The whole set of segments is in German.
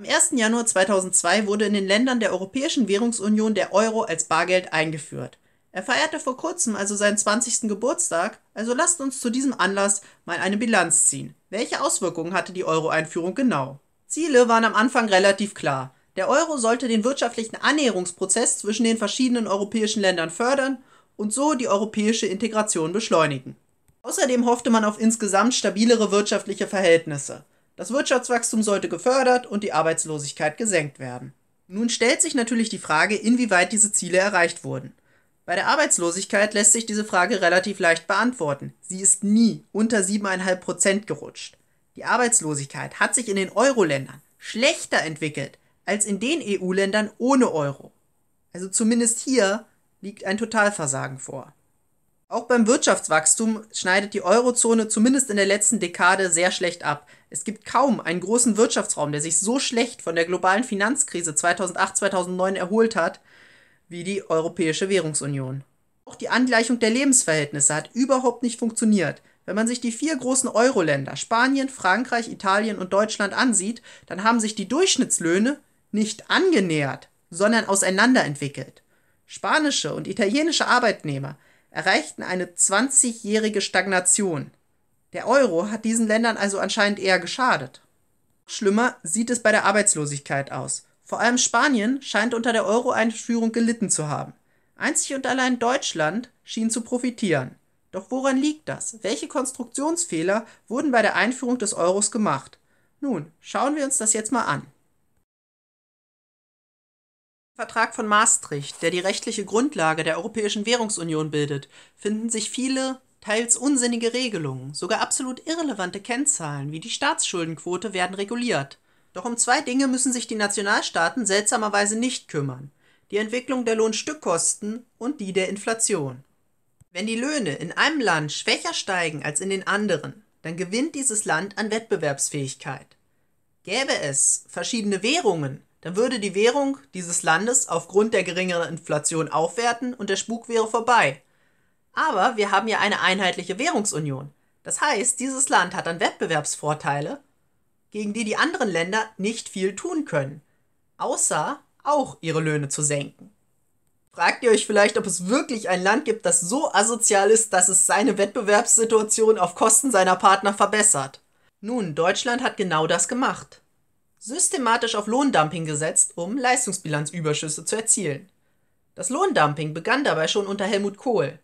Am 1. Januar 2002 wurde in den Ländern der Europäischen Währungsunion der Euro als Bargeld eingeführt. Er feierte vor kurzem also seinen 20. Geburtstag, also lasst uns zu diesem Anlass mal eine Bilanz ziehen. Welche Auswirkungen hatte die Euro-Einführung genau? Ziele waren am Anfang relativ klar. Der Euro sollte den wirtschaftlichen Annäherungsprozess zwischen den verschiedenen europäischen Ländern fördern und so die europäische Integration beschleunigen. Außerdem hoffte man auf insgesamt stabilere wirtschaftliche Verhältnisse. Das Wirtschaftswachstum sollte gefördert und die Arbeitslosigkeit gesenkt werden. Nun stellt sich natürlich die Frage, inwieweit diese Ziele erreicht wurden. Bei der Arbeitslosigkeit lässt sich diese Frage relativ leicht beantworten. Sie ist nie unter 7,5 Prozent gerutscht. Die Arbeitslosigkeit hat sich in den Euro-Ländern schlechter entwickelt als in den EU-Ländern ohne Euro. Also zumindest hier liegt ein Totalversagen vor. Auch beim Wirtschaftswachstum schneidet die Eurozone zumindest in der letzten Dekade sehr schlecht ab. Es gibt kaum einen großen Wirtschaftsraum, der sich so schlecht von der globalen Finanzkrise 2008-2009 erholt hat wie die Europäische Währungsunion. Auch die Angleichung der Lebensverhältnisse hat überhaupt nicht funktioniert. Wenn man sich die vier großen Euro-Länder Spanien, Frankreich, Italien und Deutschland ansieht, dann haben sich die Durchschnittslöhne nicht angenähert, sondern auseinanderentwickelt. Spanische und italienische Arbeitnehmer erreichten eine 20-jährige Stagnation. Der Euro hat diesen Ländern also anscheinend eher geschadet. Schlimmer sieht es bei der Arbeitslosigkeit aus. Vor allem Spanien scheint unter der Euro-Einführung gelitten zu haben. Einzig und allein Deutschland schien zu profitieren. Doch woran liegt das? Welche Konstruktionsfehler wurden bei der Einführung des Euros gemacht? Nun, schauen wir uns das jetzt mal an. Vertrag von Maastricht, der die rechtliche Grundlage der Europäischen Währungsunion bildet, finden sich viele teils unsinnige Regelungen, sogar absolut irrelevante Kennzahlen wie die Staatsschuldenquote werden reguliert. Doch um zwei Dinge müssen sich die Nationalstaaten seltsamerweise nicht kümmern die Entwicklung der Lohnstückkosten und die der Inflation. Wenn die Löhne in einem Land schwächer steigen als in den anderen, dann gewinnt dieses Land an Wettbewerbsfähigkeit. Gäbe es verschiedene Währungen, dann würde die Währung dieses Landes aufgrund der geringeren Inflation aufwerten und der Spuk wäre vorbei. Aber wir haben ja eine einheitliche Währungsunion. Das heißt, dieses Land hat dann Wettbewerbsvorteile, gegen die die anderen Länder nicht viel tun können, außer auch ihre Löhne zu senken. Fragt ihr euch vielleicht, ob es wirklich ein Land gibt, das so asozial ist, dass es seine Wettbewerbssituation auf Kosten seiner Partner verbessert? Nun, Deutschland hat genau das gemacht systematisch auf Lohndumping gesetzt, um Leistungsbilanzüberschüsse zu erzielen. Das Lohndumping begann dabei schon unter Helmut Kohl.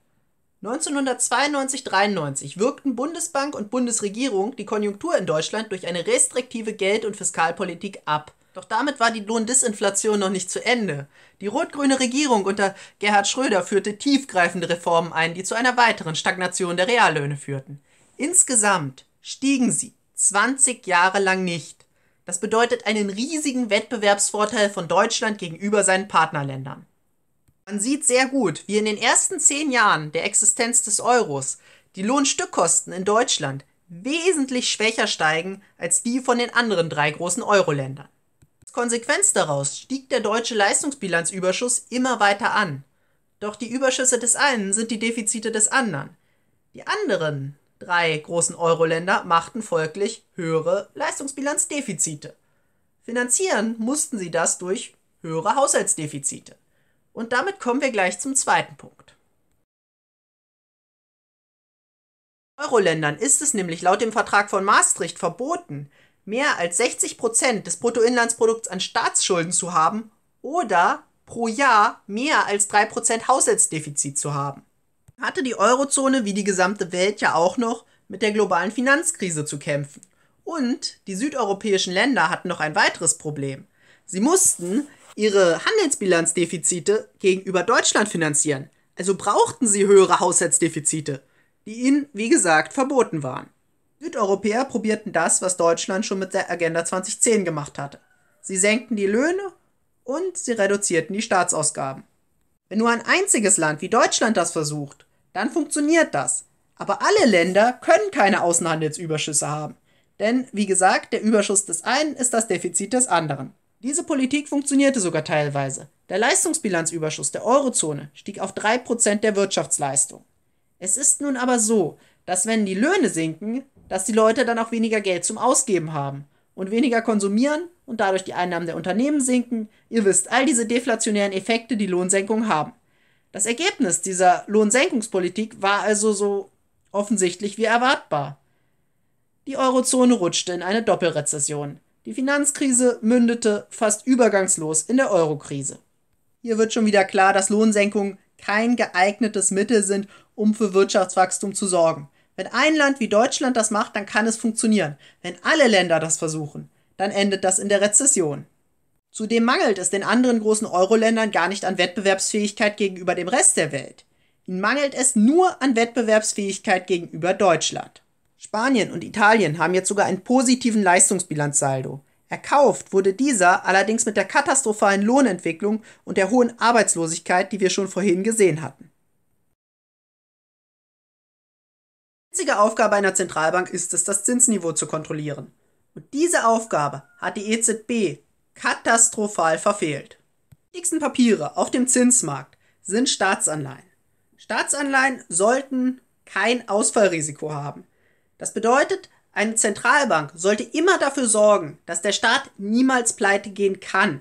1992-93 wirkten Bundesbank und Bundesregierung die Konjunktur in Deutschland durch eine restriktive Geld- und Fiskalpolitik ab. Doch damit war die Lohndisinflation noch nicht zu Ende. Die rot-grüne Regierung unter Gerhard Schröder führte tiefgreifende Reformen ein, die zu einer weiteren Stagnation der Reallöhne führten. Insgesamt stiegen sie 20 Jahre lang nicht. Das bedeutet einen riesigen Wettbewerbsvorteil von Deutschland gegenüber seinen Partnerländern. Man sieht sehr gut, wie in den ersten zehn Jahren der Existenz des Euros die Lohnstückkosten in Deutschland wesentlich schwächer steigen als die von den anderen drei großen Euro-Ländern. Als Konsequenz daraus stieg der deutsche Leistungsbilanzüberschuss immer weiter an. Doch die Überschüsse des einen sind die Defizite des anderen. Die anderen drei großen Euro-Länder machten folglich höhere Leistungsbilanzdefizite. Finanzieren mussten sie das durch höhere Haushaltsdefizite. Und damit kommen wir gleich zum zweiten Punkt. Euro-Ländern ist es nämlich laut dem Vertrag von Maastricht verboten, mehr als 60 Prozent des Bruttoinlandsprodukts an Staatsschulden zu haben oder pro Jahr mehr als 3 Prozent Haushaltsdefizit zu haben hatte die Eurozone wie die gesamte Welt ja auch noch mit der globalen Finanzkrise zu kämpfen. Und die südeuropäischen Länder hatten noch ein weiteres Problem. Sie mussten ihre Handelsbilanzdefizite gegenüber Deutschland finanzieren. Also brauchten sie höhere Haushaltsdefizite, die ihnen, wie gesagt, verboten waren. Südeuropäer probierten das, was Deutschland schon mit der Agenda 2010 gemacht hatte. Sie senkten die Löhne und sie reduzierten die Staatsausgaben. Wenn nur ein einziges Land wie Deutschland das versucht, dann funktioniert das. Aber alle Länder können keine Außenhandelsüberschüsse haben. Denn, wie gesagt, der Überschuss des einen ist das Defizit des anderen. Diese Politik funktionierte sogar teilweise. Der Leistungsbilanzüberschuss der Eurozone stieg auf 3% der Wirtschaftsleistung. Es ist nun aber so, dass wenn die Löhne sinken, dass die Leute dann auch weniger Geld zum Ausgeben haben und weniger konsumieren und dadurch die Einnahmen der Unternehmen sinken. Ihr wisst, all diese deflationären Effekte, die Lohnsenkung haben. Das Ergebnis dieser Lohnsenkungspolitik war also so offensichtlich wie erwartbar. Die Eurozone rutschte in eine Doppelrezession. Die Finanzkrise mündete fast übergangslos in der Eurokrise. Hier wird schon wieder klar, dass Lohnsenkungen kein geeignetes Mittel sind, um für Wirtschaftswachstum zu sorgen. Wenn ein Land wie Deutschland das macht, dann kann es funktionieren. Wenn alle Länder das versuchen, dann endet das in der Rezession. Zudem mangelt es den anderen großen Euro-Ländern gar nicht an Wettbewerbsfähigkeit gegenüber dem Rest der Welt. Ihnen mangelt es nur an Wettbewerbsfähigkeit gegenüber Deutschland. Spanien und Italien haben jetzt sogar einen positiven Leistungsbilanzsaldo. Erkauft wurde dieser allerdings mit der katastrophalen Lohnentwicklung und der hohen Arbeitslosigkeit, die wir schon vorhin gesehen hatten. Die einzige Aufgabe einer Zentralbank ist es, das Zinsniveau zu kontrollieren. Und diese Aufgabe hat die EZB katastrophal verfehlt. Die wichtigsten Papiere auf dem Zinsmarkt sind Staatsanleihen. Staatsanleihen sollten kein Ausfallrisiko haben. Das bedeutet, eine Zentralbank sollte immer dafür sorgen, dass der Staat niemals pleite gehen kann.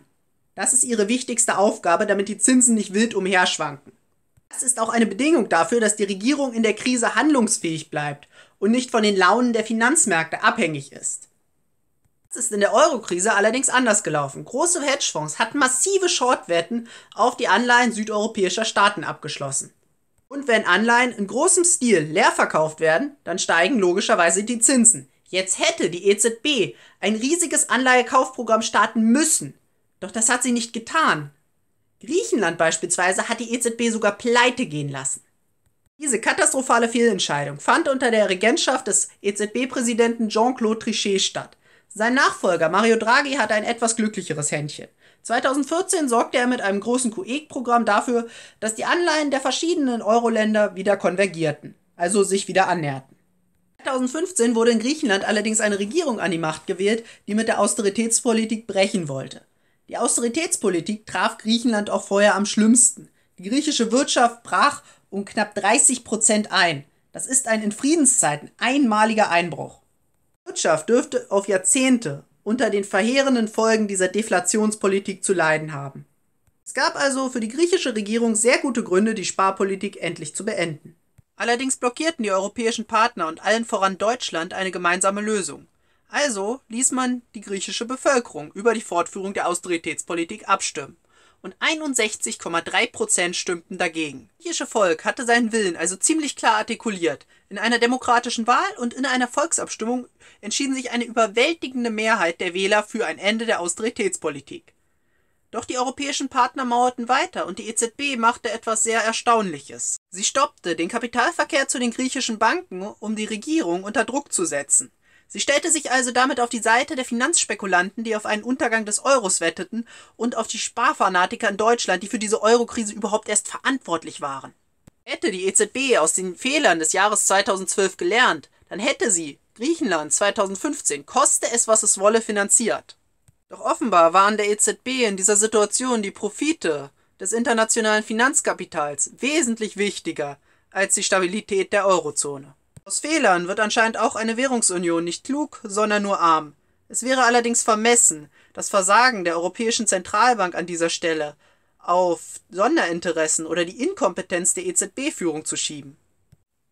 Das ist ihre wichtigste Aufgabe, damit die Zinsen nicht wild umherschwanken. Das ist auch eine Bedingung dafür, dass die Regierung in der Krise handlungsfähig bleibt und nicht von den Launen der Finanzmärkte abhängig ist ist in der Euro-Krise allerdings anders gelaufen. Große Hedgefonds hatten massive Shortwetten auf die Anleihen südeuropäischer Staaten abgeschlossen. Und wenn Anleihen in großem Stil leer verkauft werden, dann steigen logischerweise die Zinsen. Jetzt hätte die EZB ein riesiges Anleihekaufprogramm starten müssen. Doch das hat sie nicht getan. Griechenland beispielsweise hat die EZB sogar pleite gehen lassen. Diese katastrophale Fehlentscheidung fand unter der Regentschaft des EZB-Präsidenten Jean-Claude Trichet statt. Sein Nachfolger Mario Draghi hatte ein etwas glücklicheres Händchen. 2014 sorgte er mit einem großen QE-Programm dafür, dass die Anleihen der verschiedenen Euro-Länder wieder konvergierten, also sich wieder annäherten. 2015 wurde in Griechenland allerdings eine Regierung an die Macht gewählt, die mit der Austeritätspolitik brechen wollte. Die Austeritätspolitik traf Griechenland auch vorher am schlimmsten. Die griechische Wirtschaft brach um knapp 30 Prozent ein. Das ist ein in Friedenszeiten einmaliger Einbruch. Wirtschaft dürfte auf Jahrzehnte unter den verheerenden Folgen dieser Deflationspolitik zu leiden haben. Es gab also für die griechische Regierung sehr gute Gründe, die Sparpolitik endlich zu beenden. Allerdings blockierten die europäischen Partner und allen voran Deutschland eine gemeinsame Lösung. Also ließ man die griechische Bevölkerung über die Fortführung der Austeritätspolitik abstimmen und 61,3 Prozent stimmten dagegen. Das irische Volk hatte seinen Willen also ziemlich klar artikuliert. In einer demokratischen Wahl und in einer Volksabstimmung entschieden sich eine überwältigende Mehrheit der Wähler für ein Ende der Austeritätspolitik. Doch die europäischen Partner mauerten weiter und die EZB machte etwas sehr Erstaunliches. Sie stoppte den Kapitalverkehr zu den griechischen Banken, um die Regierung unter Druck zu setzen. Sie stellte sich also damit auf die Seite der Finanzspekulanten, die auf einen Untergang des Euros wetteten, und auf die Sparfanatiker in Deutschland, die für diese Eurokrise überhaupt erst verantwortlich waren. Hätte die EZB aus den Fehlern des Jahres 2012 gelernt, dann hätte sie Griechenland 2015 koste es, was es wolle, finanziert. Doch offenbar waren der EZB in dieser Situation die Profite des internationalen Finanzkapitals wesentlich wichtiger als die Stabilität der Eurozone. Aus Fehlern wird anscheinend auch eine Währungsunion nicht klug, sondern nur arm. Es wäre allerdings vermessen, das Versagen der Europäischen Zentralbank an dieser Stelle auf Sonderinteressen oder die Inkompetenz der EZB-Führung zu schieben.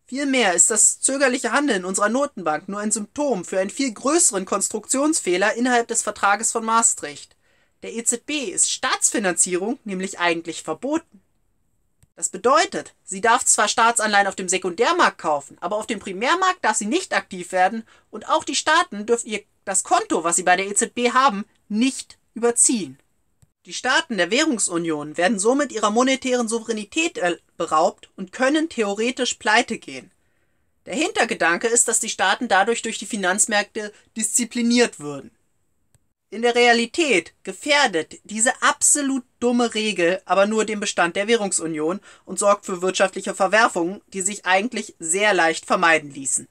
Vielmehr ist das zögerliche Handeln unserer Notenbank nur ein Symptom für einen viel größeren Konstruktionsfehler innerhalb des Vertrages von Maastricht. Der EZB ist Staatsfinanzierung nämlich eigentlich verboten. Das bedeutet, sie darf zwar Staatsanleihen auf dem Sekundärmarkt kaufen, aber auf dem Primärmarkt darf sie nicht aktiv werden und auch die Staaten dürfen ihr das Konto, was sie bei der EZB haben, nicht überziehen. Die Staaten der Währungsunion werden somit ihrer monetären Souveränität äh, beraubt und können theoretisch pleite gehen. Der Hintergedanke ist, dass die Staaten dadurch durch die Finanzmärkte diszipliniert würden in der Realität gefährdet diese absolut dumme Regel aber nur den Bestand der Währungsunion und sorgt für wirtschaftliche Verwerfungen, die sich eigentlich sehr leicht vermeiden ließen.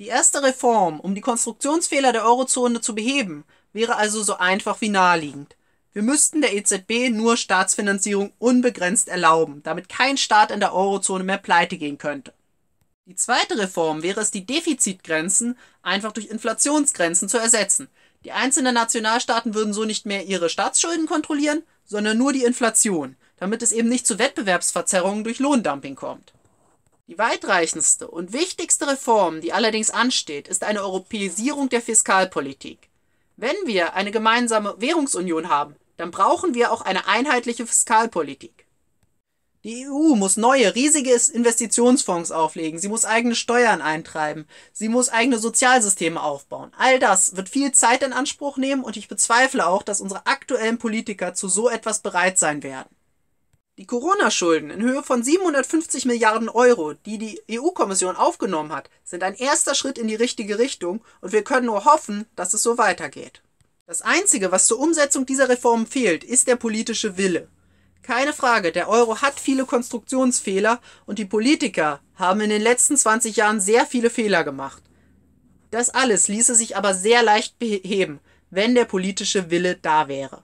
Die erste Reform, um die Konstruktionsfehler der Eurozone zu beheben, wäre also so einfach wie naheliegend. Wir müssten der EZB nur Staatsfinanzierung unbegrenzt erlauben, damit kein Staat in der Eurozone mehr pleite gehen könnte. Die zweite Reform wäre es, die Defizitgrenzen einfach durch Inflationsgrenzen zu ersetzen. Die einzelnen Nationalstaaten würden so nicht mehr ihre Staatsschulden kontrollieren, sondern nur die Inflation, damit es eben nicht zu Wettbewerbsverzerrungen durch Lohndumping kommt. Die weitreichendste und wichtigste Reform, die allerdings ansteht, ist eine Europäisierung der Fiskalpolitik. Wenn wir eine gemeinsame Währungsunion haben, dann brauchen wir auch eine einheitliche Fiskalpolitik. Die EU muss neue, riesige Investitionsfonds auflegen. Sie muss eigene Steuern eintreiben. Sie muss eigene Sozialsysteme aufbauen. All das wird viel Zeit in Anspruch nehmen und ich bezweifle auch, dass unsere aktuellen Politiker zu so etwas bereit sein werden. Die Corona-Schulden in Höhe von 750 Milliarden Euro, die die EU-Kommission aufgenommen hat, sind ein erster Schritt in die richtige Richtung und wir können nur hoffen, dass es so weitergeht. Das Einzige, was zur Umsetzung dieser Reformen fehlt, ist der politische Wille. Keine Frage, der Euro hat viele Konstruktionsfehler und die Politiker haben in den letzten 20 Jahren sehr viele Fehler gemacht. Das alles ließe sich aber sehr leicht beheben, wenn der politische Wille da wäre.